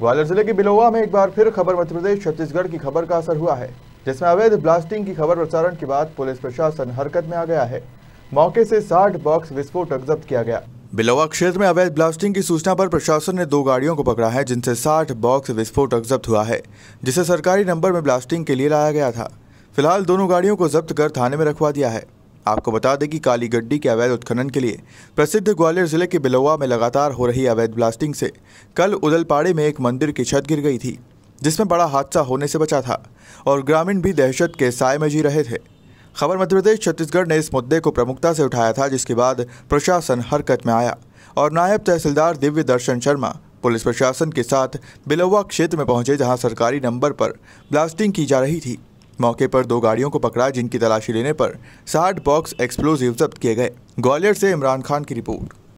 ग्वालियर जिले के बिलोवा में एक बार फिर खबर मध्य प्रदेश छत्तीसगढ़ की खबर का असर हुआ है जिसमें अवैध ब्लास्टिंग की खबर प्रसारण के बाद पुलिस प्रशासन हरकत में आ गया है मौके से 60 बॉक्स विस्फोटक जब्त किया गया बिलोवा क्षेत्र में अवैध ब्लास्टिंग की सूचना पर प्रशासन ने दो गाड़ियों को पकड़ा है जिनसे साठ बॉक्स विस्फोटक जब्त हुआ है जिसे सरकारी नंबर में ब्लास्टिंग के लिए लाया गया था फिलहाल दोनों गाड़ियों को जब्त कर थाने में रखवा दिया है आपको बता दें कि काली गड्डी के अवैध उत्खनन के लिए प्रसिद्ध ग्वालियर जिले के बिलोवा में लगातार हो रही अवैध ब्लास्टिंग से कल उदलपाड़े में एक मंदिर की छत गिर गई थी जिसमें बड़ा हादसा होने से बचा था और ग्रामीण भी दहशत के साय में जी रहे थे खबर मध्य प्रदेश छत्तीसगढ़ ने इस मुद्दे को प्रमुखता से उठाया था जिसके बाद प्रशासन हरकत में आया और नायब तहसीलदार दिव्य दर्शन शर्मा पुलिस प्रशासन के साथ बिलोवा क्षेत्र में पहुंचे जहां सरकारी नंबर पर ब्लास्टिंग की जा रही थी मौके पर दो गाड़ियों को पकड़ा जिनकी तलाशी लेने पर साठ बॉक्स एक्सप्लोजिव जब्त किए गए ग्वालियर से इमरान खान की रिपोर्ट